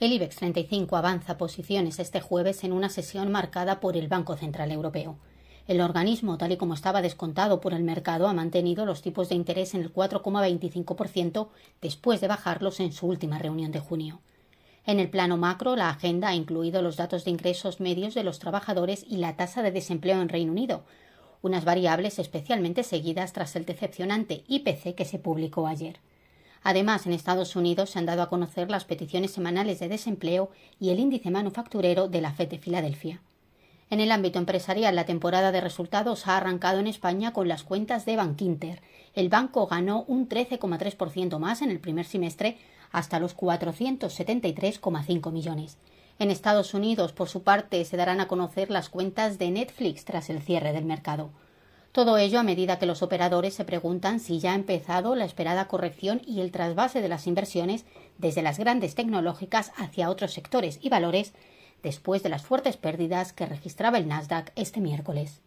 El IBEX 35 avanza posiciones este jueves en una sesión marcada por el Banco Central Europeo. El organismo, tal y como estaba descontado por el mercado, ha mantenido los tipos de interés en el 4,25% después de bajarlos en su última reunión de junio. En el plano macro, la agenda ha incluido los datos de ingresos medios de los trabajadores y la tasa de desempleo en Reino Unido, unas variables especialmente seguidas tras el decepcionante IPC que se publicó ayer. Además, en Estados Unidos se han dado a conocer las peticiones semanales de desempleo y el índice manufacturero de la FED de Filadelfia. En el ámbito empresarial, la temporada de resultados ha arrancado en España con las cuentas de Bankinter. El banco ganó un 13,3% más en el primer semestre hasta los 473,5 millones. En Estados Unidos, por su parte, se darán a conocer las cuentas de Netflix tras el cierre del mercado. Todo ello a medida que los operadores se preguntan si ya ha empezado la esperada corrección y el trasvase de las inversiones desde las grandes tecnológicas hacia otros sectores y valores después de las fuertes pérdidas que registraba el Nasdaq este miércoles.